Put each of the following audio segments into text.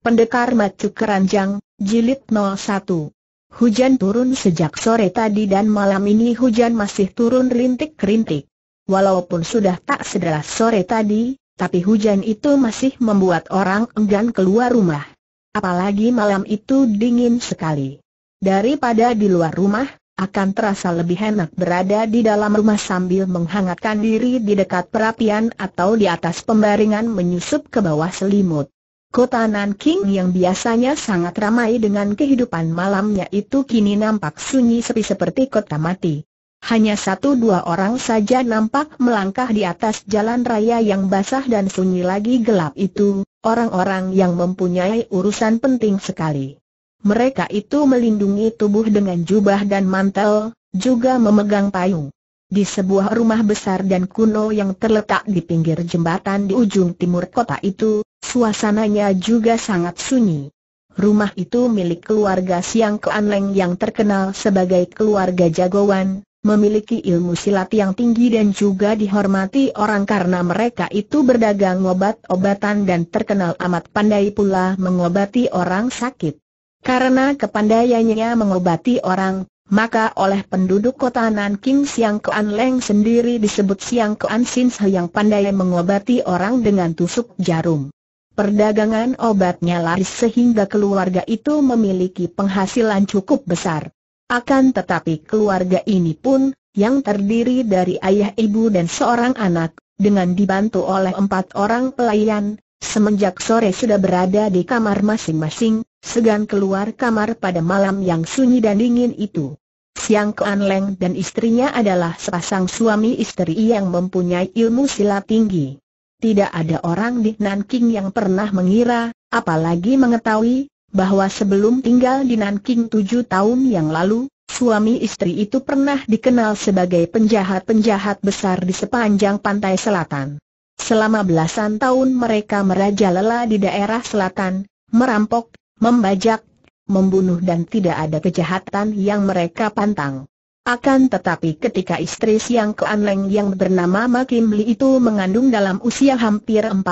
Pendekar Macu Keranjang, Jilid 01 Hujan turun sejak sore tadi dan malam ini hujan masih turun rintik-rintik. Walaupun sudah tak sederas sore tadi, tapi hujan itu masih membuat orang enggan keluar rumah. Apalagi malam itu dingin sekali. Daripada di luar rumah, akan terasa lebih enak berada di dalam rumah sambil menghangatkan diri di dekat perapian atau di atas pembaringan menyusup ke bawah selimut. Kota Nanking yang biasanya sangat ramai dengan kehidupan malamnya itu kini nampak sunyi sepi seperti kota mati. Hanya satu dua orang saja nampak melangkah di atas jalan raya yang basah dan sunyi lagi gelap itu, orang-orang yang mempunyai urusan penting sekali. Mereka itu melindungi tubuh dengan jubah dan mantel, juga memegang payung di sebuah rumah besar dan kuno yang terletak di pinggir jembatan di ujung timur kota itu, suasananya juga sangat sunyi. Rumah itu milik keluarga Siang Keanleng yang terkenal sebagai keluarga jagoan, memiliki ilmu silat yang tinggi dan juga dihormati orang karena mereka itu berdagang obat-obatan dan terkenal amat pandai pula mengobati orang sakit. Karena kepandaiannya mengobati orang, maka oleh penduduk kota Nanking Siang Kean Leng sendiri disebut Siang Kean Sin yang pandai mengobati orang dengan tusuk jarum. Perdagangan obatnya laris sehingga keluarga itu memiliki penghasilan cukup besar. Akan tetapi keluarga ini pun, yang terdiri dari ayah ibu dan seorang anak, dengan dibantu oleh empat orang pelayan, semenjak sore sudah berada di kamar masing-masing, Segan keluar kamar pada malam yang sunyi dan dingin itu. Siang Kuan Leng dan istrinya adalah sepasang suami istri yang mempunyai ilmu silat tinggi. Tidak ada orang di Nanking yang pernah mengira, apalagi mengetahui, bahwa sebelum tinggal di Nanking tujuh tahun yang lalu, suami istri itu pernah dikenal sebagai penjahat-penjahat besar di sepanjang pantai selatan. Selama belasan tahun mereka merajalela di daerah selatan, merampok, membajak, membunuh dan tidak ada kejahatan yang mereka pantang. Akan tetapi ketika istri Siang Keanleng yang bernama Makim Li itu mengandung dalam usia hampir 40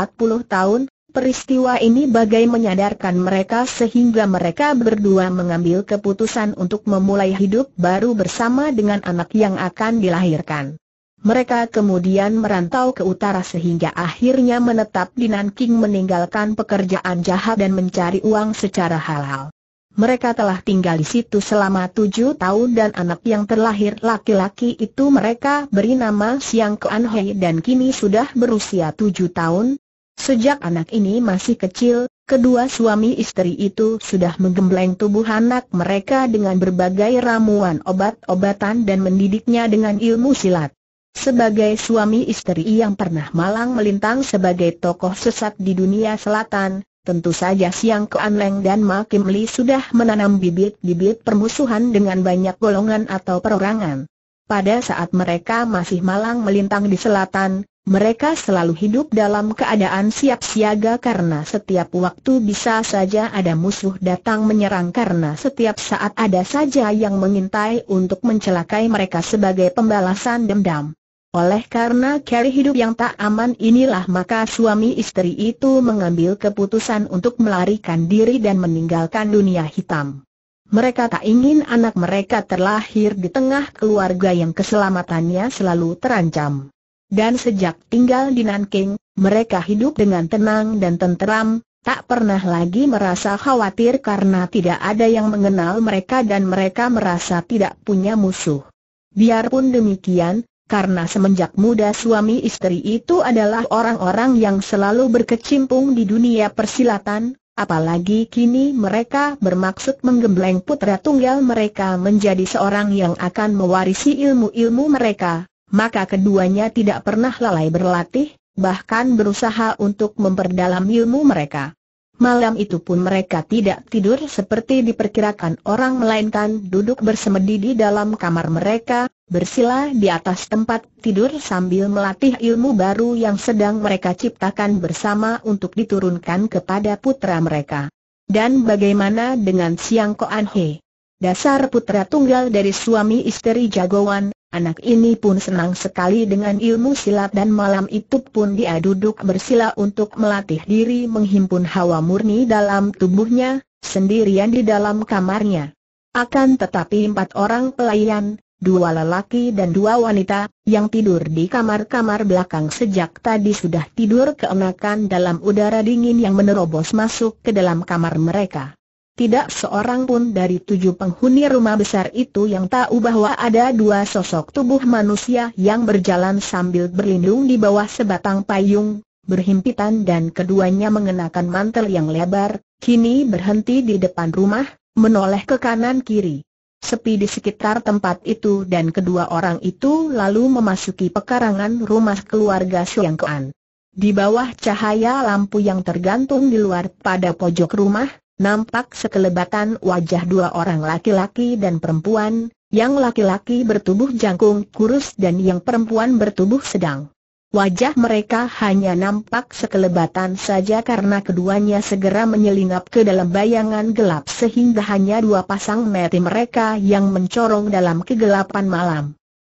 tahun, peristiwa ini bagai menyadarkan mereka sehingga mereka berdua mengambil keputusan untuk memulai hidup baru bersama dengan anak yang akan dilahirkan. Mereka kemudian merantau ke utara sehingga akhirnya menetap di Nanking meninggalkan pekerjaan jahat dan mencari uang secara halal. Mereka telah tinggal di situ selama tujuh tahun dan anak yang terlahir laki-laki itu mereka beri nama Siang Kuan Hei dan kini sudah berusia tujuh tahun. Sejak anak ini masih kecil, kedua suami istri itu sudah menggembleng tubuh anak mereka dengan berbagai ramuan obat-obatan dan mendidiknya dengan ilmu silat. Sebagai suami istri yang pernah malang melintang sebagai tokoh sesat di dunia selatan, tentu saja Siang Kuan Leng dan Ma Kim Li sudah menanam bibit-bibit permusuhan dengan banyak golongan atau perorangan. Pada saat mereka masih malang melintang di selatan, mereka selalu hidup dalam keadaan siap siaga karena setiap waktu bisa saja ada musuh datang menyerang karena setiap saat ada saja yang mengintai untuk mencelakai mereka sebagai pembalasan dendam. Oleh karena cari hidup yang tak aman inilah maka suami istri itu mengambil keputusan untuk melarikan diri dan meninggalkan dunia hitam. Mereka tak ingin anak mereka terlahir di tengah keluarga yang keselamatannya selalu terancam. Dan sejak tinggal di Nanking, mereka hidup dengan tenang dan tenteram, tak pernah lagi merasa khawatir karena tidak ada yang mengenal mereka dan mereka merasa tidak punya musuh. Biarpun demikian, karena semenjak muda suami istri itu adalah orang-orang yang selalu berkecimpung di dunia persilatan, apalagi kini mereka bermaksud menggembleng putra tunggal mereka menjadi seorang yang akan mewarisi ilmu-ilmu mereka, maka keduanya tidak pernah lalai berlatih, bahkan berusaha untuk memperdalam ilmu mereka. Malam itu pun mereka tidak tidur seperti diperkirakan orang melainkan duduk bersemedi di dalam kamar mereka, bersila di atas tempat tidur sambil melatih ilmu baru yang sedang mereka ciptakan bersama untuk diturunkan kepada putra mereka. Dan bagaimana dengan Siang Koan He? Dasar putra tunggal dari suami istri jagoan, anak ini pun senang sekali dengan ilmu silat dan malam itu pun dia duduk bersila untuk melatih diri menghimpun hawa murni dalam tubuhnya, sendirian di dalam kamarnya. Akan tetapi empat orang pelayan, dua lelaki dan dua wanita, yang tidur di kamar-kamar belakang sejak tadi sudah tidur keenakan dalam udara dingin yang menerobos masuk ke dalam kamar mereka. Tidak seorang pun dari tujuh penghuni rumah besar itu yang tahu bahwa ada dua sosok tubuh manusia yang berjalan sambil berlindung di bawah sebatang payung, berhimpitan dan keduanya mengenakan mantel yang lebar, kini berhenti di depan rumah, menoleh ke kanan kiri sepi di sekitar tempat itu dan kedua orang itu lalu memasuki pekarangan rumah keluarga Xiang Kuan. Di bawah cahaya lampu yang tergantung di luar pada pojok rumah, nampak sekelebatan wajah dua orang laki-laki dan perempuan, yang laki-laki bertubuh jangkung kurus dan yang perempuan bertubuh sedang. Wajah mereka hanya nampak sekelebatan saja karena keduanya segera menyelinap ke dalam bayangan gelap sehingga hanya dua pasang mata mereka yang mencorong dalam kegelapan malam.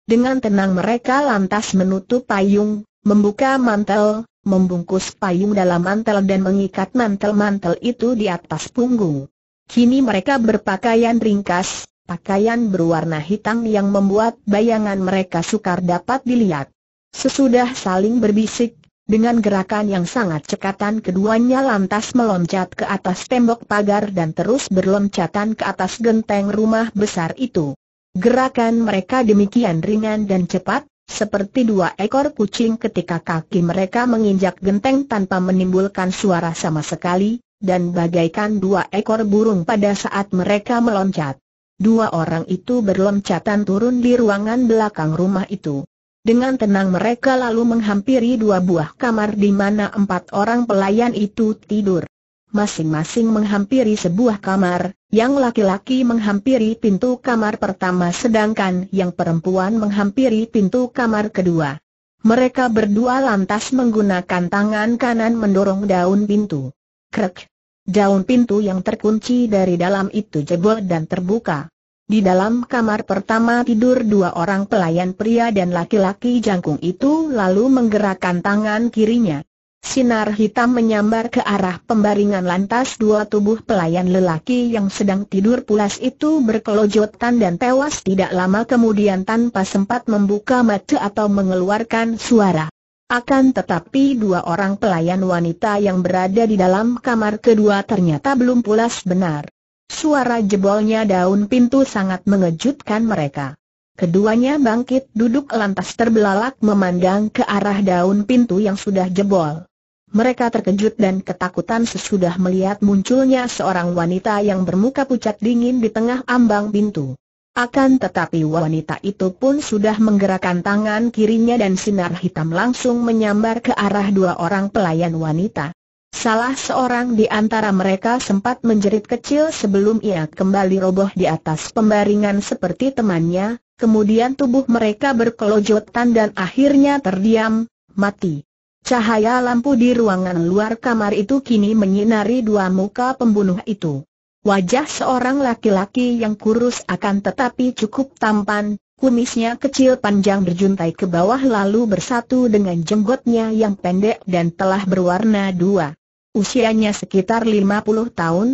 Dengan tenang mereka lantas menutup payung, membuka mantel, membungkus payung dalam mantel dan mengikat mantel-mantel itu di atas punggung. Kini mereka berpakaian ringkas, pakaian berwarna hitam yang membuat bayangan mereka sukar dapat dilihat. Sesudah saling berbisik, dengan gerakan yang sangat cekatan keduanya lantas meloncat ke atas tembok pagar dan terus berloncatan ke atas genteng rumah besar itu. Gerakan mereka demikian ringan dan cepat, seperti dua ekor kucing ketika kaki mereka menginjak genteng tanpa menimbulkan suara sama sekali, dan bagaikan dua ekor burung pada saat mereka meloncat. Dua orang itu berloncatan turun di ruangan belakang rumah itu. Dengan tenang mereka lalu menghampiri dua buah kamar di mana empat orang pelayan itu tidur. Masing-masing menghampiri sebuah kamar, yang laki-laki menghampiri pintu kamar pertama sedangkan yang perempuan menghampiri pintu kamar kedua. Mereka berdua lantas menggunakan tangan kanan mendorong daun pintu. Krek! Daun pintu yang terkunci dari dalam itu jebol dan terbuka. Di dalam kamar pertama tidur dua orang pelayan pria dan laki-laki jangkung itu lalu menggerakkan tangan kirinya. Sinar hitam menyambar ke arah pembaringan lantas dua tubuh pelayan lelaki yang sedang tidur pulas itu berkelojotan dan tewas tidak lama kemudian tanpa sempat membuka mata atau mengeluarkan suara. Akan tetapi dua orang pelayan wanita yang berada di dalam kamar kedua ternyata belum pulas benar. Suara jebolnya daun pintu sangat mengejutkan mereka. Keduanya bangkit duduk lantas terbelalak memandang ke arah daun pintu yang sudah jebol. Mereka terkejut dan ketakutan sesudah melihat munculnya seorang wanita yang bermuka pucat dingin di tengah ambang pintu. Akan tetapi wanita itu pun sudah menggerakkan tangan kirinya dan sinar hitam langsung menyambar ke arah dua orang pelayan wanita. Salah seorang di antara mereka sempat menjerit kecil sebelum ia kembali roboh di atas pembaringan seperti temannya, kemudian tubuh mereka berkelojotan dan akhirnya terdiam, mati. Cahaya lampu di ruangan luar kamar itu kini menyinari dua muka pembunuh itu. Wajah seorang laki-laki yang kurus akan tetapi cukup tampan, Kumisnya kecil panjang berjuntai ke bawah lalu bersatu dengan jenggotnya yang pendek dan telah berwarna dua. Usianya sekitar 50 tahun.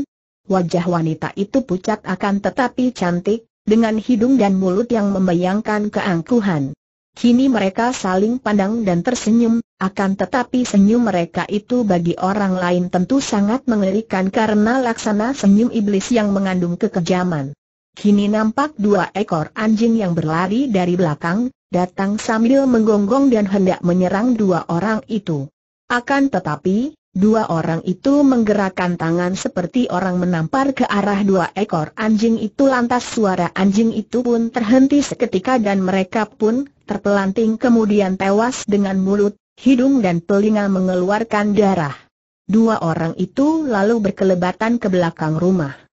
Wajah wanita itu pucat akan tetapi cantik, dengan hidung dan mulut yang membayangkan keangkuhan. Kini mereka saling pandang dan tersenyum, akan tetapi senyum mereka itu bagi orang lain tentu sangat mengerikan karena laksana senyum iblis yang mengandung kekejaman. Kini nampak dua ekor anjing yang berlari dari belakang, datang sambil menggonggong dan hendak menyerang dua orang itu. Akan tetapi, dua orang itu menggerakkan tangan seperti orang menampar ke arah dua ekor anjing itu lantas suara anjing itu pun terhenti seketika dan mereka pun terpelanting kemudian tewas dengan mulut, hidung dan telinga mengeluarkan darah. Dua orang itu lalu berkelebatan ke belakang rumah.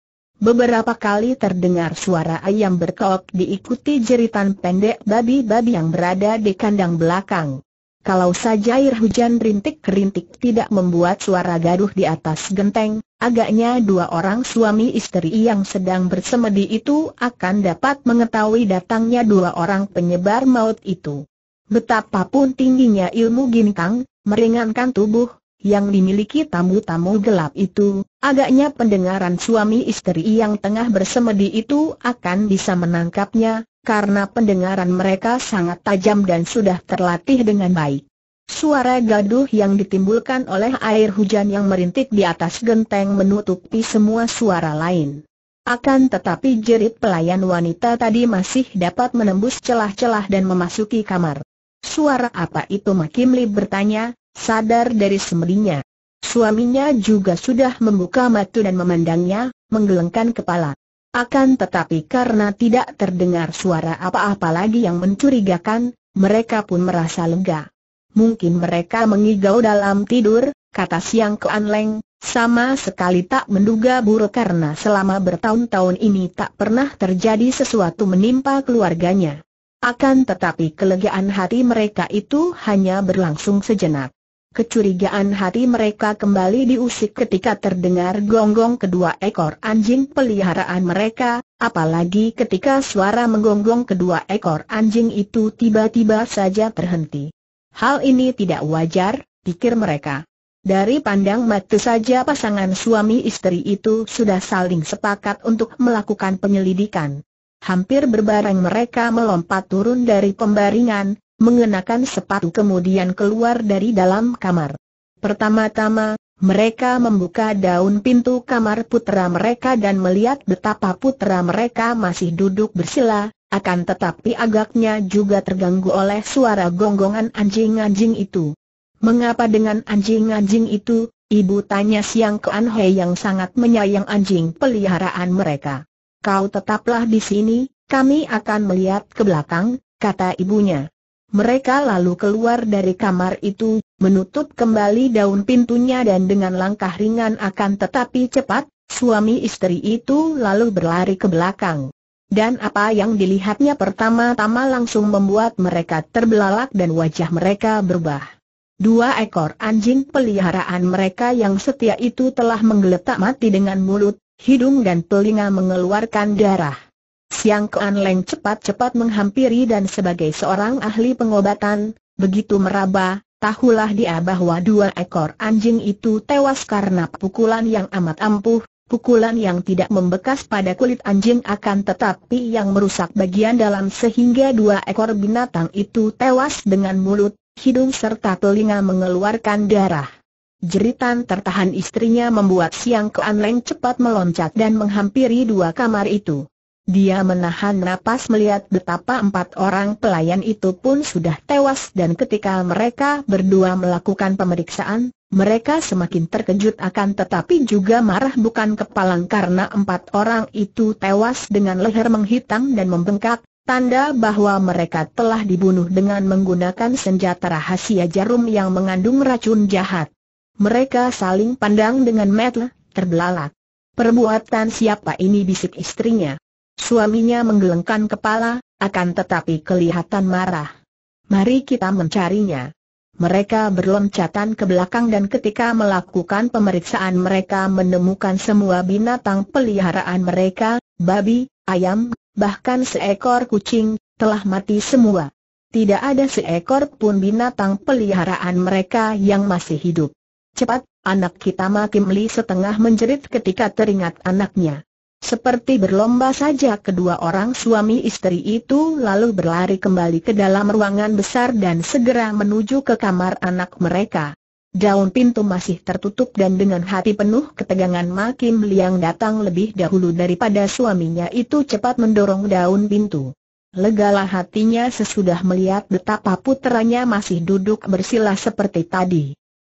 Beberapa kali terdengar suara ayam berkeok diikuti jeritan pendek babi-babi yang berada di kandang belakang. Kalau saja air hujan rintik-rintik tidak membuat suara gaduh di atas genteng, agaknya dua orang suami istri yang sedang bersemedi itu akan dapat mengetahui datangnya dua orang penyebar maut itu. Betapapun tingginya ilmu gintang, meringankan tubuh, yang dimiliki tamu-tamu gelap itu, agaknya pendengaran suami istri yang tengah bersemedi itu akan bisa menangkapnya, karena pendengaran mereka sangat tajam dan sudah terlatih dengan baik. Suara gaduh yang ditimbulkan oleh air hujan yang merintik di atas genteng menutupi semua suara lain. Akan tetapi jerit pelayan wanita tadi masih dapat menembus celah-celah dan memasuki kamar. Suara apa itu Makimli bertanya, sadar dari semedinya. Suaminya juga sudah membuka mata dan memandangnya, menggelengkan kepala. Akan tetapi karena tidak terdengar suara apa-apa lagi yang mencurigakan, mereka pun merasa lega. Mungkin mereka mengigau dalam tidur, kata Siang ke Leng, sama sekali tak menduga buruk karena selama bertahun-tahun ini tak pernah terjadi sesuatu menimpa keluarganya. Akan tetapi kelegaan hati mereka itu hanya berlangsung sejenak. Kecurigaan hati mereka kembali diusik ketika terdengar gonggong kedua ekor anjing peliharaan mereka, apalagi ketika suara menggonggong kedua ekor anjing itu tiba-tiba saja terhenti. Hal ini tidak wajar, pikir mereka. Dari pandang mata saja pasangan suami istri itu sudah saling sepakat untuk melakukan penyelidikan. Hampir berbareng mereka melompat turun dari pembaringan, mengenakan sepatu kemudian keluar dari dalam kamar. Pertama-tama, mereka membuka daun pintu kamar putra mereka dan melihat betapa putra mereka masih duduk bersila, akan tetapi agaknya juga terganggu oleh suara gonggongan anjing-anjing itu. Mengapa dengan anjing-anjing itu? Ibu tanya siang ke Anhe yang sangat menyayang anjing peliharaan mereka. Kau tetaplah di sini, kami akan melihat ke belakang, kata ibunya. Mereka lalu keluar dari kamar itu, menutup kembali daun pintunya dan dengan langkah ringan akan tetapi cepat, suami istri itu lalu berlari ke belakang. Dan apa yang dilihatnya pertama-tama langsung membuat mereka terbelalak dan wajah mereka berubah. Dua ekor anjing peliharaan mereka yang setia itu telah menggeletak mati dengan mulut, hidung dan telinga mengeluarkan darah. Siang Kuan Leng cepat-cepat menghampiri dan sebagai seorang ahli pengobatan, begitu meraba, tahulah dia bahwa dua ekor anjing itu tewas karena pukulan yang amat ampuh, pukulan yang tidak membekas pada kulit anjing akan tetapi yang merusak bagian dalam sehingga dua ekor binatang itu tewas dengan mulut, hidung serta telinga mengeluarkan darah. Jeritan tertahan istrinya membuat Siang leng cepat meloncat dan menghampiri dua kamar itu. Dia menahan napas melihat betapa empat orang pelayan itu pun sudah tewas dan ketika mereka berdua melakukan pemeriksaan, mereka semakin terkejut akan tetapi juga marah bukan kepalang karena empat orang itu tewas dengan leher menghitam dan membengkak, tanda bahwa mereka telah dibunuh dengan menggunakan senjata rahasia jarum yang mengandung racun jahat. Mereka saling pandang dengan metel, terbelalak. Perbuatan siapa ini bisik istrinya. Suaminya menggelengkan kepala, akan tetapi kelihatan marah. Mari kita mencarinya. Mereka berloncatan ke belakang dan ketika melakukan pemeriksaan mereka menemukan semua binatang peliharaan mereka, babi, ayam, bahkan seekor kucing, telah mati semua. Tidak ada seekor pun binatang peliharaan mereka yang masih hidup. Cepat, anak kita Makimli setengah menjerit ketika teringat anaknya. Seperti berlomba saja kedua orang suami istri itu lalu berlari kembali ke dalam ruangan besar dan segera menuju ke kamar anak mereka. Daun pintu masih tertutup dan dengan hati penuh ketegangan Makim Liang datang lebih dahulu daripada suaminya itu cepat mendorong daun pintu. Legalah hatinya sesudah melihat betapa putranya masih duduk bersila seperti tadi.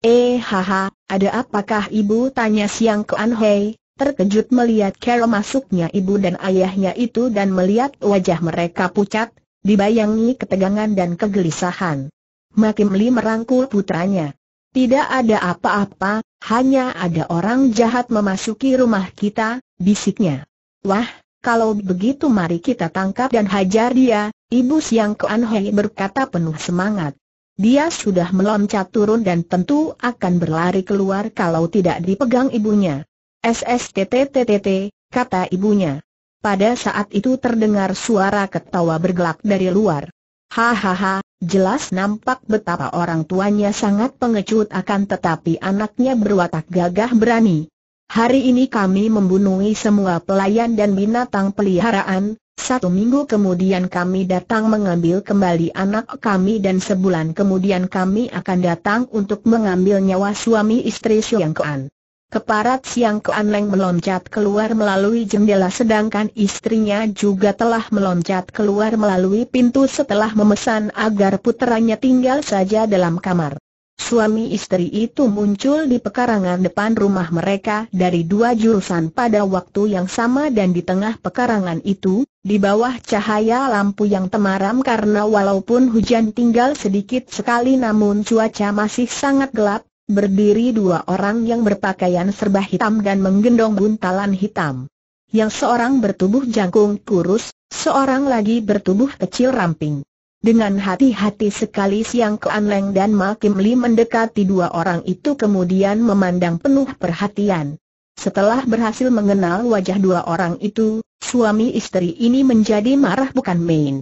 Eh haha, ada apakah ibu tanya Siang ke Anhui? terkejut melihat Carol masuknya ibu dan ayahnya itu dan melihat wajah mereka pucat, dibayangi ketegangan dan kegelisahan. Makim Li merangkul putranya. Tidak ada apa-apa, hanya ada orang jahat memasuki rumah kita, bisiknya. Wah, kalau begitu mari kita tangkap dan hajar dia, Ibu Siang Kuan Hei berkata penuh semangat. Dia sudah meloncat turun dan tentu akan berlari keluar kalau tidak dipegang ibunya. SSTTTTT, kata ibunya. Pada saat itu terdengar suara ketawa bergelak dari luar. Hahaha, jelas nampak betapa orang tuanya sangat pengecut akan tetapi anaknya berwatak gagah berani. Hari ini kami membunuhi semua pelayan dan binatang peliharaan, satu minggu kemudian kami datang mengambil kembali anak kami dan sebulan kemudian kami akan datang untuk mengambil nyawa suami istri Siang Kuan. Keparat siang keanleng meloncat keluar melalui jendela sedangkan istrinya juga telah meloncat keluar melalui pintu setelah memesan agar puteranya tinggal saja dalam kamar. Suami istri itu muncul di pekarangan depan rumah mereka dari dua jurusan pada waktu yang sama dan di tengah pekarangan itu, di bawah cahaya lampu yang temaram karena walaupun hujan tinggal sedikit sekali namun cuaca masih sangat gelap, berdiri dua orang yang berpakaian serba hitam dan menggendong buntalan hitam. Yang seorang bertubuh jangkung kurus, seorang lagi bertubuh kecil ramping. Dengan hati-hati sekali Siang Kean Leng dan Ma Kim Li mendekati dua orang itu kemudian memandang penuh perhatian. Setelah berhasil mengenal wajah dua orang itu, suami istri ini menjadi marah bukan main.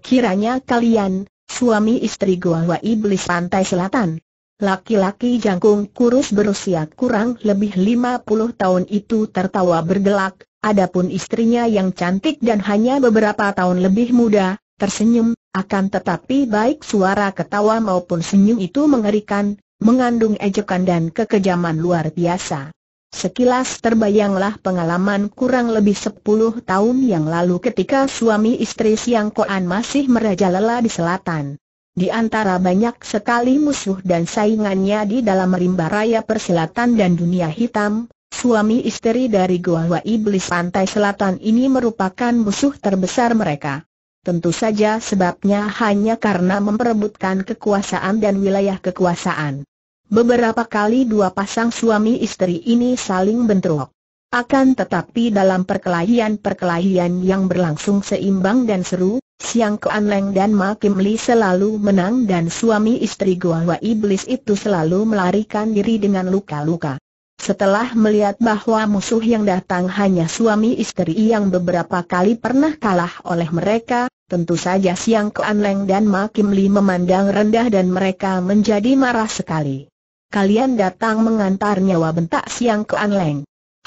Kiranya kalian, suami istri Goa Iblis Pantai Selatan, Laki-laki jangkung kurus berusia kurang lebih lima puluh tahun itu tertawa bergelak, adapun istrinya yang cantik dan hanya beberapa tahun lebih muda, tersenyum, akan tetapi baik suara ketawa maupun senyum itu mengerikan, mengandung ejekan dan kekejaman luar biasa. Sekilas terbayanglah pengalaman kurang lebih sepuluh tahun yang lalu ketika suami istri Siang Koan masih merajalela di selatan. Di antara banyak sekali musuh dan saingannya di dalam rimba raya persilatan dan dunia hitam, suami istri dari gua-gua Iblis Pantai Selatan ini merupakan musuh terbesar mereka. Tentu saja sebabnya hanya karena memperebutkan kekuasaan dan wilayah kekuasaan. Beberapa kali dua pasang suami istri ini saling bentrok. Akan tetapi dalam perkelahian-perkelahian yang berlangsung seimbang dan seru, Siang Kuan Leng dan Ma Kim Li selalu menang dan suami istri gua Hua Iblis itu selalu melarikan diri dengan luka-luka. Setelah melihat bahwa musuh yang datang hanya suami istri yang beberapa kali pernah kalah oleh mereka, tentu saja Siang Kuan Leng dan Ma Kim Li memandang rendah dan mereka menjadi marah sekali. Kalian datang mengantar nyawa bentak Siang Kuan Leng.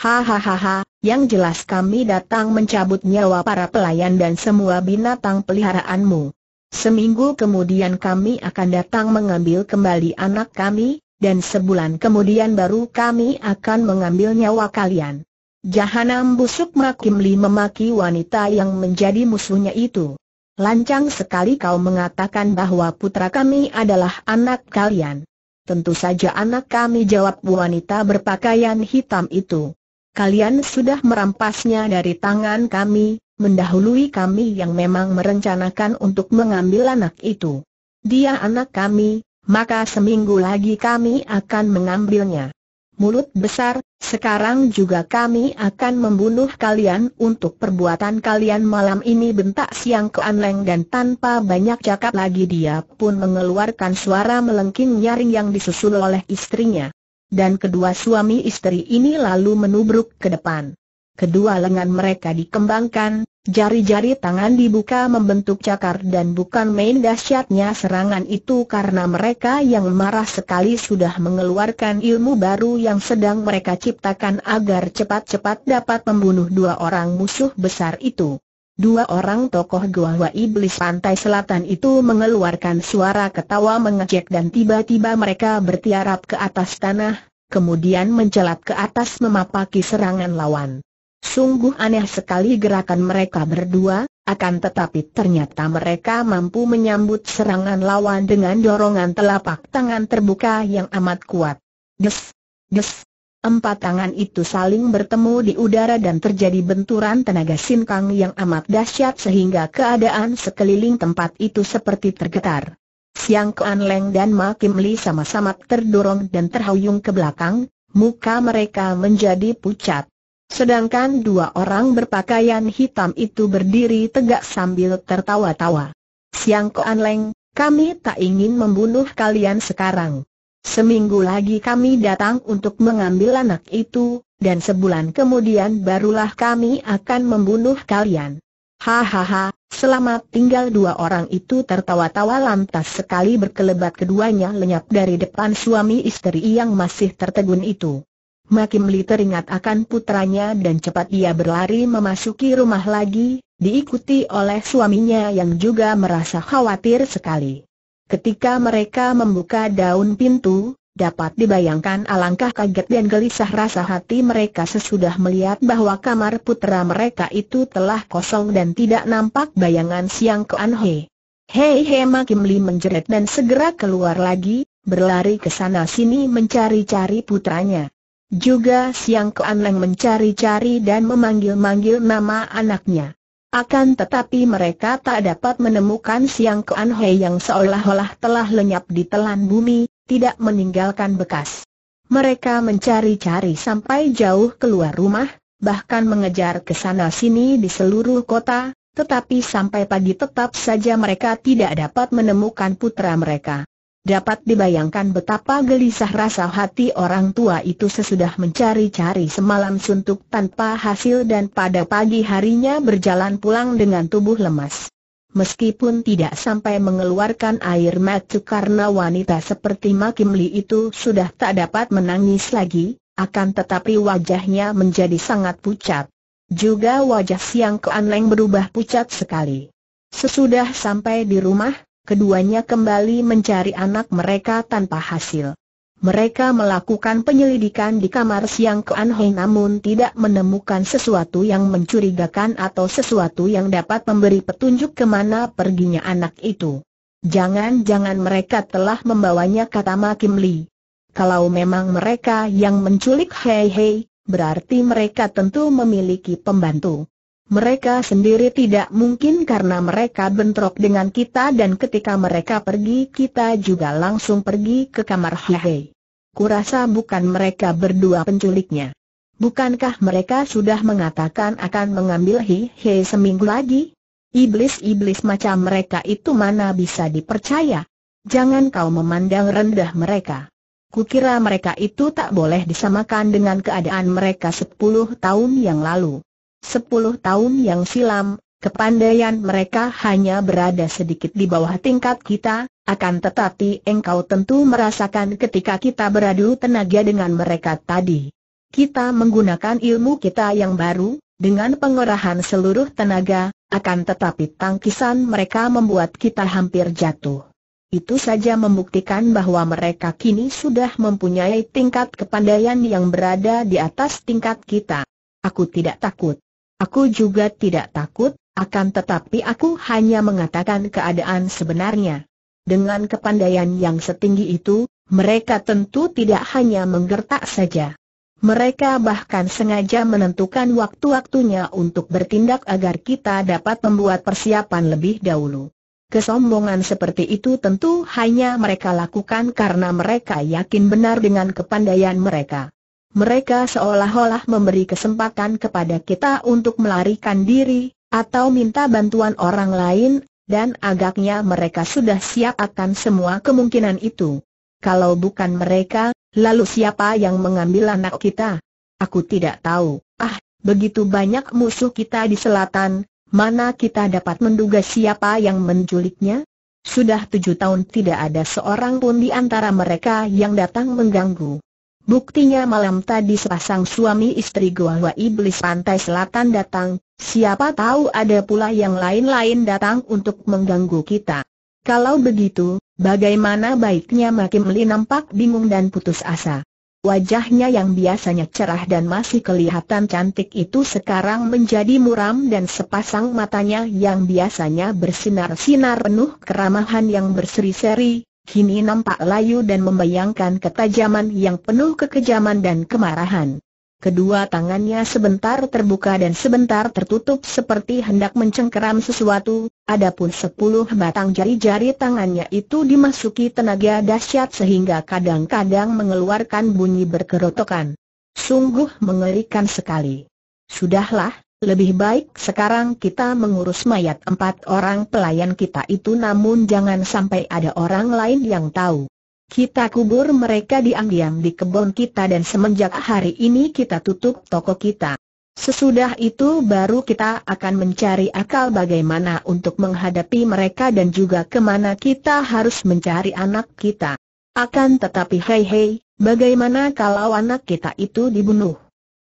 Hahaha, yang jelas kami datang mencabut nyawa para pelayan dan semua binatang peliharaanmu. Seminggu kemudian kami akan datang mengambil kembali anak kami, dan sebulan kemudian baru kami akan mengambil nyawa kalian. Jahanam busuk Makimli memaki wanita yang menjadi musuhnya itu. Lancang sekali kau mengatakan bahwa putra kami adalah anak kalian. Tentu saja anak kami jawab wanita berpakaian hitam itu kalian sudah merampasnya dari tangan kami, mendahului kami yang memang merencanakan untuk mengambil anak itu. Dia anak kami, maka seminggu lagi kami akan mengambilnya. Mulut besar, sekarang juga kami akan membunuh kalian untuk perbuatan kalian malam ini bentak siang Anleng dan tanpa banyak cakap lagi dia pun mengeluarkan suara melengking nyaring yang disusul oleh istrinya dan kedua suami istri ini lalu menubruk ke depan. Kedua lengan mereka dikembangkan, jari-jari tangan dibuka membentuk cakar dan bukan main dahsyatnya serangan itu karena mereka yang marah sekali sudah mengeluarkan ilmu baru yang sedang mereka ciptakan agar cepat-cepat dapat membunuh dua orang musuh besar itu. Dua orang tokoh gua Gua Iblis Pantai Selatan itu mengeluarkan suara ketawa mengejek dan tiba-tiba mereka bertiarap ke atas tanah, kemudian mencelat ke atas memapaki serangan lawan. Sungguh aneh sekali gerakan mereka berdua, akan tetapi ternyata mereka mampu menyambut serangan lawan dengan dorongan telapak tangan terbuka yang amat kuat. Des, des, Empat tangan itu saling bertemu di udara dan terjadi benturan tenaga sinkang yang amat dahsyat sehingga keadaan sekeliling tempat itu seperti tergetar. Siang Kuan Leng dan Ma Kim Li sama-sama terdorong dan terhuyung ke belakang, muka mereka menjadi pucat. Sedangkan dua orang berpakaian hitam itu berdiri tegak sambil tertawa-tawa. Siang Kuan Leng, kami tak ingin membunuh kalian sekarang. Seminggu lagi kami datang untuk mengambil anak itu, dan sebulan kemudian barulah kami akan membunuh kalian. Hahaha, selamat tinggal dua orang itu tertawa-tawa lantas sekali berkelebat keduanya lenyap dari depan suami istri yang masih tertegun itu. Makimli teringat akan putranya dan cepat ia berlari memasuki rumah lagi, diikuti oleh suaminya yang juga merasa khawatir sekali. Ketika mereka membuka daun pintu, dapat dibayangkan alangkah kaget dan gelisah rasa hati mereka sesudah melihat bahwa kamar putra mereka itu telah kosong dan tidak nampak bayangan Siang Ke Anhe. Hei Hei, Makim Li menjerit dan segera keluar lagi, berlari ke sana sini mencari-cari putranya. Juga Siang Ke Leng mencari-cari dan memanggil-manggil nama anaknya. Akan tetapi mereka tak dapat menemukan Siang Ke Anhui yang seolah-olah telah lenyap di telan bumi, tidak meninggalkan bekas. Mereka mencari-cari sampai jauh keluar rumah, bahkan mengejar ke sana sini di seluruh kota, tetapi sampai pagi tetap saja mereka tidak dapat menemukan putra mereka. Dapat dibayangkan betapa gelisah rasa hati orang tua itu sesudah mencari-cari semalam suntuk tanpa hasil dan pada pagi harinya berjalan pulang dengan tubuh lemas. Meskipun tidak sampai mengeluarkan air mata karena wanita seperti Makimli itu sudah tak dapat menangis lagi, akan tetapi wajahnya menjadi sangat pucat. Juga wajah Siang keaneng berubah pucat sekali. Sesudah sampai di rumah, keduanya kembali mencari anak mereka tanpa hasil. Mereka melakukan penyelidikan di kamar Siang ke Anhui, namun tidak menemukan sesuatu yang mencurigakan atau sesuatu yang dapat memberi petunjuk kemana perginya anak itu. Jangan-jangan mereka telah membawanya kata Ma Kim Li. Kalau memang mereka yang menculik Hei Hei, berarti mereka tentu memiliki pembantu. Mereka sendiri tidak mungkin karena mereka bentrok dengan kita dan ketika mereka pergi kita juga langsung pergi ke kamar Hei. Kurasa bukan mereka berdua penculiknya. Bukankah mereka sudah mengatakan akan mengambil Hei seminggu lagi? Iblis-iblis macam mereka itu mana bisa dipercaya? Jangan kau memandang rendah mereka. Kukira mereka itu tak boleh disamakan dengan keadaan mereka 10 tahun yang lalu. Sepuluh tahun yang silam, kepandaian mereka hanya berada sedikit di bawah tingkat kita, akan tetapi engkau tentu merasakan ketika kita beradu tenaga dengan mereka tadi. Kita menggunakan ilmu kita yang baru, dengan pengerahan seluruh tenaga, akan tetapi tangkisan mereka membuat kita hampir jatuh. Itu saja membuktikan bahwa mereka kini sudah mempunyai tingkat kepandaian yang berada di atas tingkat kita. Aku tidak takut. Aku juga tidak takut, akan tetapi aku hanya mengatakan keadaan sebenarnya. Dengan kepandaian yang setinggi itu, mereka tentu tidak hanya menggertak saja. Mereka bahkan sengaja menentukan waktu-waktunya untuk bertindak agar kita dapat membuat persiapan lebih dahulu. Kesombongan seperti itu tentu hanya mereka lakukan karena mereka yakin benar dengan kepandaian mereka mereka seolah-olah memberi kesempatan kepada kita untuk melarikan diri, atau minta bantuan orang lain, dan agaknya mereka sudah siap akan semua kemungkinan itu. Kalau bukan mereka, lalu siapa yang mengambil anak kita? Aku tidak tahu. Ah, begitu banyak musuh kita di selatan, mana kita dapat menduga siapa yang menculiknya? Sudah tujuh tahun tidak ada seorang pun di antara mereka yang datang mengganggu. Buktinya malam tadi sepasang suami istri Goa Iblis Pantai Selatan datang, siapa tahu ada pula yang lain-lain datang untuk mengganggu kita. Kalau begitu, bagaimana baiknya Makim Li nampak bingung dan putus asa. Wajahnya yang biasanya cerah dan masih kelihatan cantik itu sekarang menjadi muram dan sepasang matanya yang biasanya bersinar-sinar penuh keramahan yang berseri-seri, kini nampak layu dan membayangkan ketajaman yang penuh kekejaman dan kemarahan. Kedua tangannya sebentar terbuka dan sebentar tertutup seperti hendak mencengkeram sesuatu, adapun sepuluh batang jari-jari tangannya itu dimasuki tenaga dahsyat sehingga kadang-kadang mengeluarkan bunyi berkerotokan. Sungguh mengerikan sekali. Sudahlah, lebih baik sekarang kita mengurus mayat empat orang pelayan kita itu namun jangan sampai ada orang lain yang tahu. Kita kubur mereka diam-diam di kebun kita dan semenjak hari ini kita tutup toko kita. Sesudah itu baru kita akan mencari akal bagaimana untuk menghadapi mereka dan juga kemana kita harus mencari anak kita. Akan tetapi hei hei, bagaimana kalau anak kita itu dibunuh?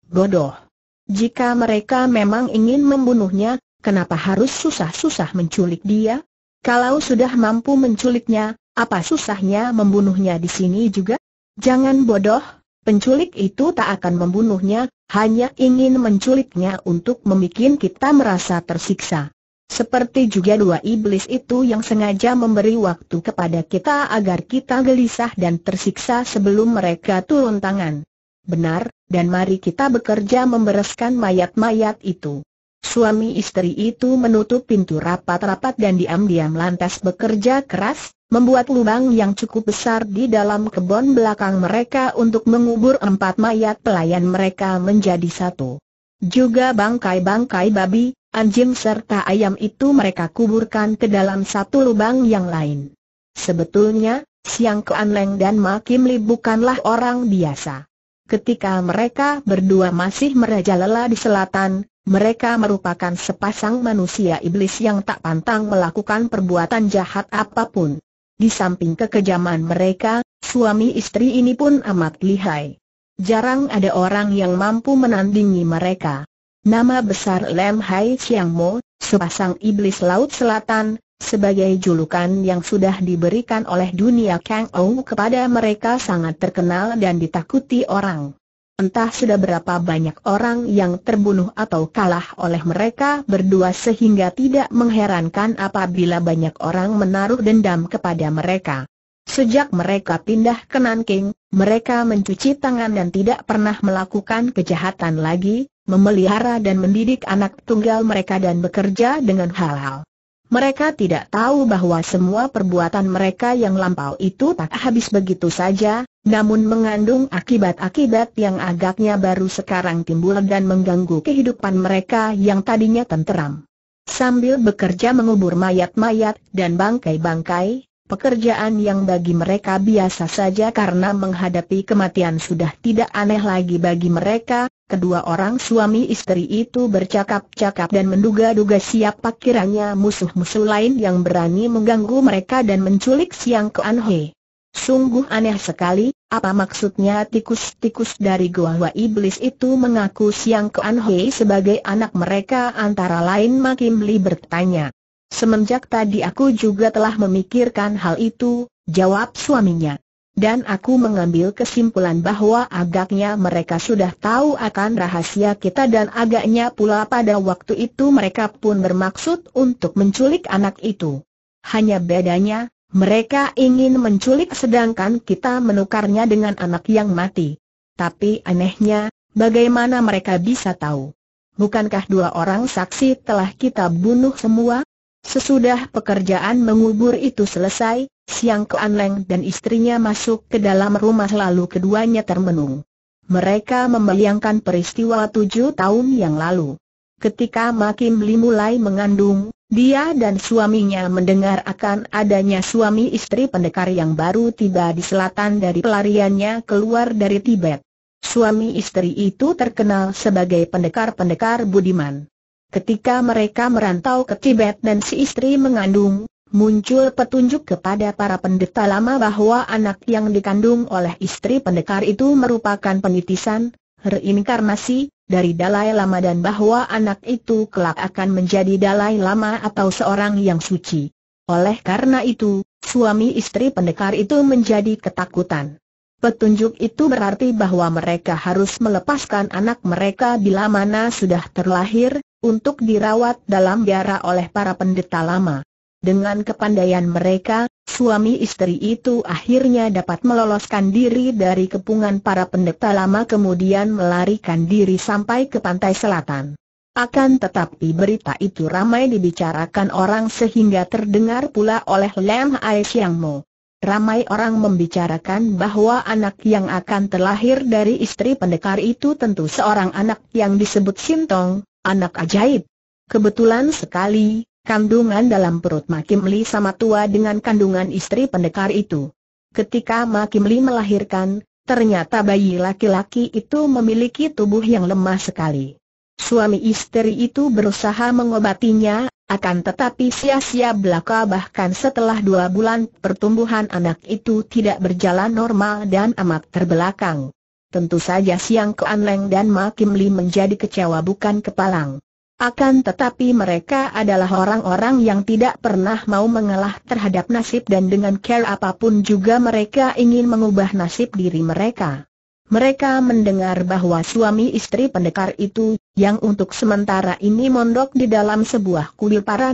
Bodoh. Jika mereka memang ingin membunuhnya, kenapa harus susah-susah menculik dia? Kalau sudah mampu menculiknya, apa susahnya membunuhnya di sini juga? Jangan bodoh, penculik itu tak akan membunuhnya, hanya ingin menculiknya untuk membuat kita merasa tersiksa. Seperti juga dua iblis itu yang sengaja memberi waktu kepada kita agar kita gelisah dan tersiksa sebelum mereka turun tangan. Benar, dan mari kita bekerja membereskan mayat-mayat itu. Suami istri itu menutup pintu rapat-rapat dan diam-diam lantas bekerja keras, membuat lubang yang cukup besar di dalam kebun belakang mereka untuk mengubur empat mayat pelayan mereka menjadi satu. Juga bangkai-bangkai babi, anjing serta ayam itu mereka kuburkan ke dalam satu lubang yang lain. Sebetulnya, Siang Keanleng dan Makim Li bukanlah orang biasa. Ketika mereka berdua masih merajalela di selatan, mereka merupakan sepasang manusia iblis yang tak pantang melakukan perbuatan jahat apapun. Di samping kekejaman mereka, suami istri ini pun amat lihai. Jarang ada orang yang mampu menandingi mereka. Nama besar Lem Hai Siang Mo, sepasang iblis Laut Selatan, sebagai julukan yang sudah diberikan oleh dunia Kang Ou kepada mereka sangat terkenal dan ditakuti orang. Entah sudah berapa banyak orang yang terbunuh atau kalah oleh mereka berdua sehingga tidak mengherankan apabila banyak orang menaruh dendam kepada mereka. Sejak mereka pindah ke Nanking, mereka mencuci tangan dan tidak pernah melakukan kejahatan lagi, memelihara dan mendidik anak tunggal mereka dan bekerja dengan halal. Mereka tidak tahu bahwa semua perbuatan mereka yang lampau itu tak habis begitu saja, namun mengandung akibat-akibat yang agaknya baru sekarang timbul dan mengganggu kehidupan mereka yang tadinya tenteram. Sambil bekerja mengubur mayat-mayat dan bangkai-bangkai, Pekerjaan yang bagi mereka biasa saja karena menghadapi kematian sudah tidak aneh lagi bagi mereka, kedua orang suami istri itu bercakap-cakap dan menduga-duga siapa kiranya musuh-musuh lain yang berani mengganggu mereka dan menculik Siang Ke Anhui. Sungguh aneh sekali, apa maksudnya tikus-tikus dari gua Goa Iblis itu mengaku Siang Ke Anhui sebagai anak mereka antara lain Makim Li bertanya. Semenjak tadi aku juga telah memikirkan hal itu, jawab suaminya. Dan aku mengambil kesimpulan bahwa agaknya mereka sudah tahu akan rahasia kita dan agaknya pula pada waktu itu mereka pun bermaksud untuk menculik anak itu. Hanya bedanya, mereka ingin menculik sedangkan kita menukarnya dengan anak yang mati. Tapi anehnya, bagaimana mereka bisa tahu? Bukankah dua orang saksi telah kita bunuh semua? Sesudah pekerjaan mengubur itu selesai, Siang Kean Leng dan istrinya masuk ke dalam rumah lalu keduanya termenung. Mereka membayangkan peristiwa tujuh tahun yang lalu. Ketika Makim Li mulai mengandung, dia dan suaminya mendengar akan adanya suami istri pendekar yang baru tiba di selatan dari pelariannya keluar dari Tibet. Suami istri itu terkenal sebagai pendekar-pendekar budiman. Ketika mereka merantau ke Tibet dan si istri mengandung, muncul petunjuk kepada para pendeta lama bahwa anak yang dikandung oleh istri pendekar itu merupakan penitisan, reinkarnasi, dari Dalai Lama dan bahwa anak itu kelak akan menjadi Dalai Lama atau seorang yang suci. Oleh karena itu, suami istri pendekar itu menjadi ketakutan. Petunjuk itu berarti bahwa mereka harus melepaskan anak mereka bila mana sudah terlahir, untuk dirawat dalam biara oleh para pendeta lama. Dengan kepandaian mereka, suami istri itu akhirnya dapat meloloskan diri dari kepungan para pendeta lama kemudian melarikan diri sampai ke pantai selatan. Akan tetapi berita itu ramai dibicarakan orang sehingga terdengar pula oleh Lam Ai Siang Mo. Ramai orang membicarakan bahwa anak yang akan terlahir dari istri pendekar itu tentu seorang anak yang disebut Sintong, Anak ajaib. Kebetulan sekali, kandungan dalam perut Makim Li sama tua dengan kandungan istri pendekar itu. Ketika Makim Li melahirkan, ternyata bayi laki-laki itu memiliki tubuh yang lemah sekali. Suami istri itu berusaha mengobatinya, akan tetapi sia-sia belaka bahkan setelah dua bulan pertumbuhan anak itu tidak berjalan normal dan amat terbelakang. Tentu saja Siang Kuan Leng dan Ma Kim Li menjadi kecewa bukan kepalang. Akan tetapi mereka adalah orang-orang yang tidak pernah mau mengalah terhadap nasib dan dengan care apapun juga mereka ingin mengubah nasib diri mereka. Mereka mendengar bahwa suami istri pendekar itu, yang untuk sementara ini mondok di dalam sebuah kuil para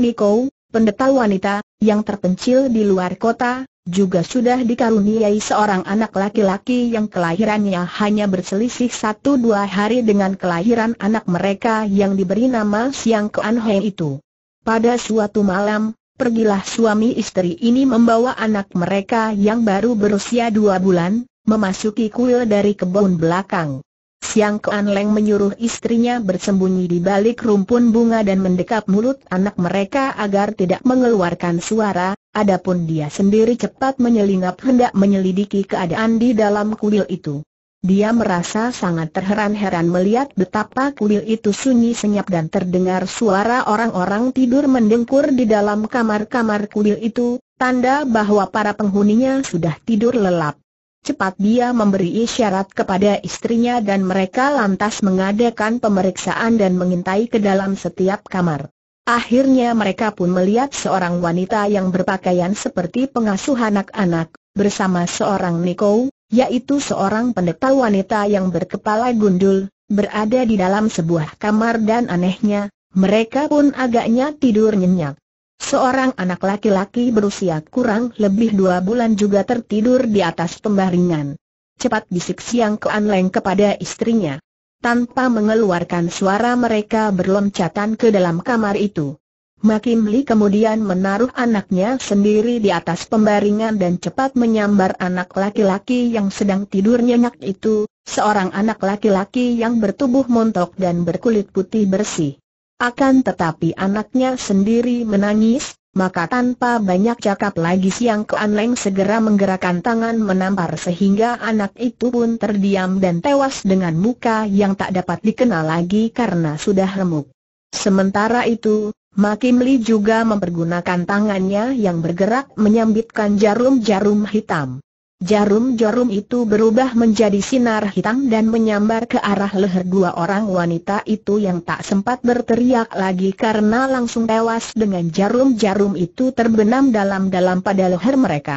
pendeta wanita, yang terpencil di luar kota, juga sudah dikaruniai seorang anak laki-laki yang kelahirannya hanya berselisih satu dua hari dengan kelahiran anak mereka yang diberi nama Siang Kuan Hei itu. Pada suatu malam, pergilah suami istri ini membawa anak mereka yang baru berusia dua bulan, memasuki kuil dari kebun belakang. Siang leng menyuruh istrinya bersembunyi di balik rumpun bunga dan mendekap mulut anak mereka agar tidak mengeluarkan suara, adapun dia sendiri cepat menyelinap hendak menyelidiki keadaan di dalam kuil itu. Dia merasa sangat terheran-heran melihat betapa kuil itu sunyi senyap dan terdengar suara orang-orang tidur mendengkur di dalam kamar-kamar kuil itu, tanda bahwa para penghuninya sudah tidur lelap. Cepat dia memberi isyarat kepada istrinya dan mereka lantas mengadakan pemeriksaan dan mengintai ke dalam setiap kamar. Akhirnya mereka pun melihat seorang wanita yang berpakaian seperti pengasuh anak-anak, bersama seorang Niko, yaitu seorang pendeta wanita yang berkepala gundul, berada di dalam sebuah kamar dan anehnya, mereka pun agaknya tidur nyenyak. Seorang anak laki-laki berusia kurang lebih dua bulan juga tertidur di atas pembaringan. Cepat bisik Siang ke Leng kepada istrinya. Tanpa mengeluarkan suara mereka berloncatan ke dalam kamar itu. Makim Li kemudian menaruh anaknya sendiri di atas pembaringan dan cepat menyambar anak laki-laki yang sedang tidur nyenyak itu, seorang anak laki-laki yang bertubuh montok dan berkulit putih bersih. Akan tetapi anaknya sendiri menangis, maka tanpa banyak cakap lagi Siang ke Leng segera menggerakkan tangan menampar sehingga anak itu pun terdiam dan tewas dengan muka yang tak dapat dikenal lagi karena sudah remuk. Sementara itu, Makim Li juga mempergunakan tangannya yang bergerak menyambitkan jarum-jarum hitam. Jarum-jarum itu berubah menjadi sinar hitam dan menyambar ke arah leher dua orang wanita itu yang tak sempat berteriak lagi karena langsung tewas dengan jarum-jarum itu terbenam dalam-dalam pada leher mereka.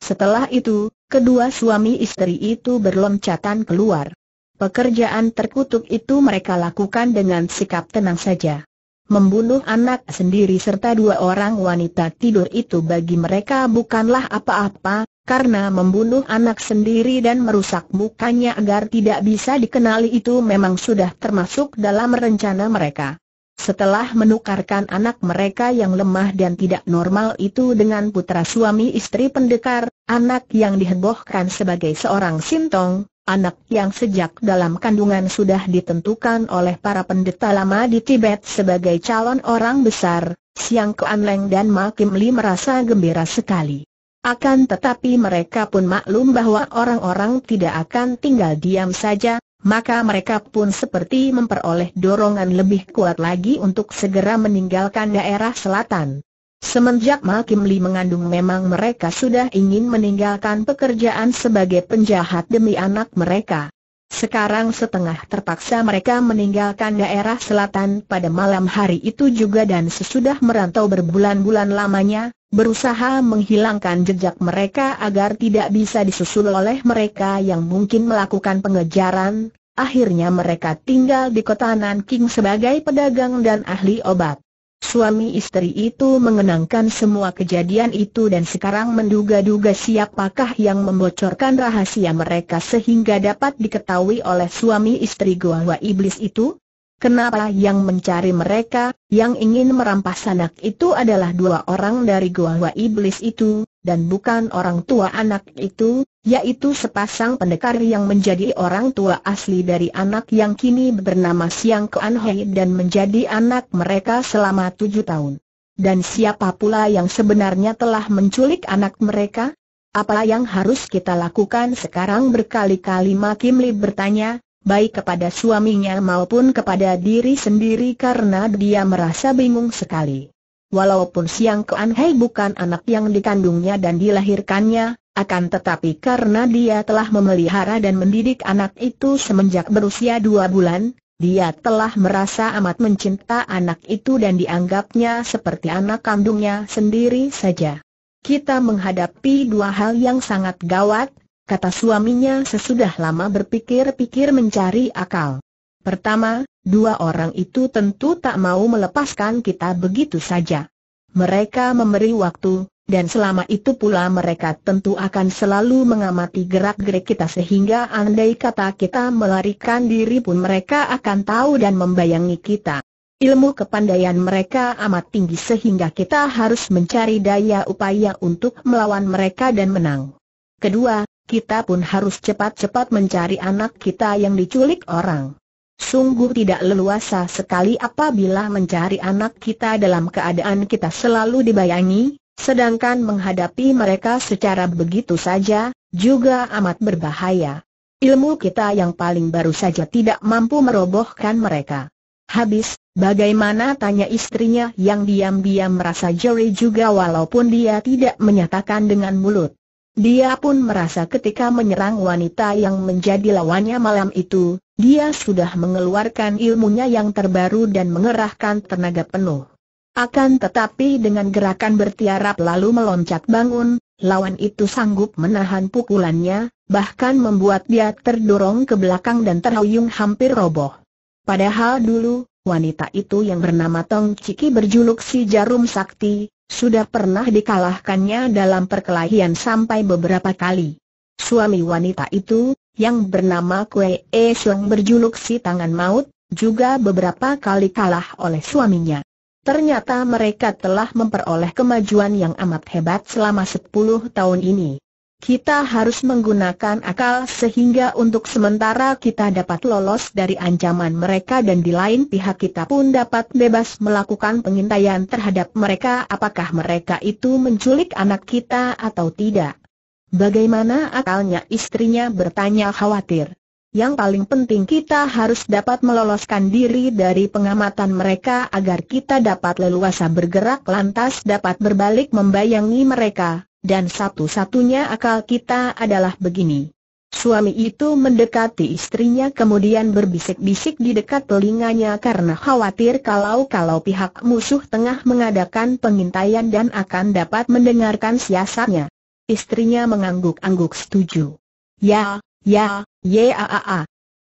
Setelah itu, kedua suami istri itu berloncatan keluar. Pekerjaan terkutuk itu mereka lakukan dengan sikap tenang saja. Membunuh anak sendiri serta dua orang wanita tidur itu bagi mereka bukanlah apa-apa, karena membunuh anak sendiri dan merusak mukanya agar tidak bisa dikenali itu memang sudah termasuk dalam rencana mereka. Setelah menukarkan anak mereka yang lemah dan tidak normal itu dengan putra suami istri pendekar, anak yang dihebohkan sebagai seorang sintong, anak yang sejak dalam kandungan sudah ditentukan oleh para pendeta lama di Tibet sebagai calon orang besar, Siang Leng dan Makimli Li merasa gembira sekali. Akan tetapi mereka pun maklum bahwa orang-orang tidak akan tinggal diam saja, maka mereka pun seperti memperoleh dorongan lebih kuat lagi untuk segera meninggalkan daerah selatan. Semenjak Malkim Lee mengandung memang mereka sudah ingin meninggalkan pekerjaan sebagai penjahat demi anak mereka. Sekarang setengah terpaksa mereka meninggalkan daerah selatan pada malam hari itu juga dan sesudah merantau berbulan-bulan lamanya, berusaha menghilangkan jejak mereka agar tidak bisa disusul oleh mereka yang mungkin melakukan pengejaran, akhirnya mereka tinggal di kota Nanking sebagai pedagang dan ahli obat. Suami istri itu mengenangkan semua kejadian itu dan sekarang menduga-duga siapakah yang membocorkan rahasia mereka sehingga dapat diketahui oleh suami istri gua Iblis itu? Kenapa yang mencari mereka, yang ingin merampas anak itu adalah dua orang dari gua Iblis itu, dan bukan orang tua anak itu, yaitu sepasang pendekar yang menjadi orang tua asli dari anak yang kini bernama Siang Kuan Hei dan menjadi anak mereka selama tujuh tahun. Dan siapa pula yang sebenarnya telah menculik anak mereka? Apa yang harus kita lakukan sekarang berkali-kali Makim Li bertanya, baik kepada suaminya maupun kepada diri sendiri karena dia merasa bingung sekali. Walaupun Siang Kuan Hei bukan anak yang dikandungnya dan dilahirkannya, akan tetapi karena dia telah memelihara dan mendidik anak itu semenjak berusia dua bulan, dia telah merasa amat mencinta anak itu dan dianggapnya seperti anak kandungnya sendiri saja. Kita menghadapi dua hal yang sangat gawat, kata suaminya sesudah lama berpikir-pikir mencari akal. Pertama, Dua orang itu tentu tak mau melepaskan kita begitu saja. Mereka memberi waktu, dan selama itu pula mereka tentu akan selalu mengamati gerak-gerik kita sehingga andai kata kita melarikan diri pun mereka akan tahu dan membayangi kita. Ilmu kepandaian mereka amat tinggi sehingga kita harus mencari daya upaya untuk melawan mereka dan menang. Kedua, kita pun harus cepat-cepat mencari anak kita yang diculik orang. Sungguh tidak leluasa sekali apabila mencari anak kita dalam keadaan kita selalu dibayangi, sedangkan menghadapi mereka secara begitu saja, juga amat berbahaya. Ilmu kita yang paling baru saja tidak mampu merobohkan mereka. Habis, bagaimana tanya istrinya yang diam-diam merasa jeri juga walaupun dia tidak menyatakan dengan mulut. Dia pun merasa ketika menyerang wanita yang menjadi lawannya malam itu, dia sudah mengeluarkan ilmunya yang terbaru dan mengerahkan tenaga penuh. Akan tetapi dengan gerakan bertiarap lalu meloncat bangun, lawan itu sanggup menahan pukulannya, bahkan membuat dia terdorong ke belakang dan terhuyung hampir roboh. Padahal dulu, wanita itu yang bernama Tong Ciki berjuluk si Jarum Sakti, sudah pernah dikalahkannya dalam perkelahian sampai beberapa kali. Suami wanita itu, yang bernama Kue E Sung berjuluk si tangan maut, juga beberapa kali kalah oleh suaminya. Ternyata mereka telah memperoleh kemajuan yang amat hebat selama sepuluh tahun ini. Kita harus menggunakan akal sehingga untuk sementara kita dapat lolos dari ancaman mereka dan di lain pihak kita pun dapat bebas melakukan pengintaian terhadap mereka apakah mereka itu menculik anak kita atau tidak. Bagaimana akalnya istrinya bertanya khawatir. Yang paling penting kita harus dapat meloloskan diri dari pengamatan mereka agar kita dapat leluasa bergerak lantas dapat berbalik membayangi mereka. Dan satu-satunya akal kita adalah begini. Suami itu mendekati istrinya kemudian berbisik-bisik di dekat telinganya karena khawatir kalau-kalau pihak musuh tengah mengadakan pengintaian dan akan dapat mendengarkan siasatnya. Istrinya mengangguk-angguk setuju. Ya, ya, ya,